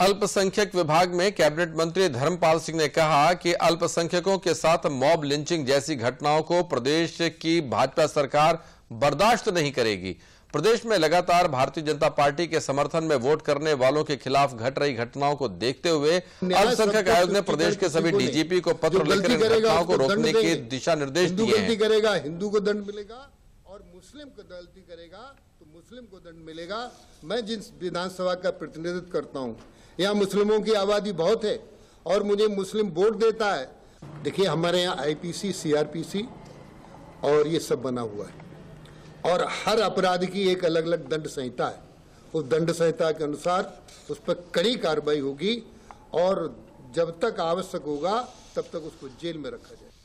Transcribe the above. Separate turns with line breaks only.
अल्पसंख्यक विभाग में कैबिनेट मंत्री धर्मपाल सिंह ने कहा कि अल्पसंख्यकों के साथ मॉब लिंचिंग जैसी घटनाओं को प्रदेश की भाजपा सरकार बर्दाश्त नहीं करेगी प्रदेश में लगातार भारतीय जनता पार्टी के समर्थन में वोट करने वालों के खिलाफ घट रही घटनाओं को देखते हुए अल्पसंख्यक आयोग ने प्रदेश के सभी डीजीपी को पत्र लिखकर घटनाओं को रोकने के दिशा निर्देश दिए
करेगा हिंदू को दंड
मिलेगा और मुस्लिम को गलती करेगा तो मुस्लिम को दंड मिलेगा
मैं जिस विधानसभा का प्रतिनिधित्व करता हूँ यहाँ मुस्लिमों की आबादी बहुत है और मुझे मुस्लिम वोट देता है देखिए हमारे यहाँ आईपीसी सीआरपीसी और ये सब बना हुआ है और हर अपराध की एक अलग अलग दंड संहिता है उस दंड संहिता के अनुसार उस पर कड़ी कार्रवाई होगी और जब तक आवश्यक होगा तब तक उसको जेल में रखा जाए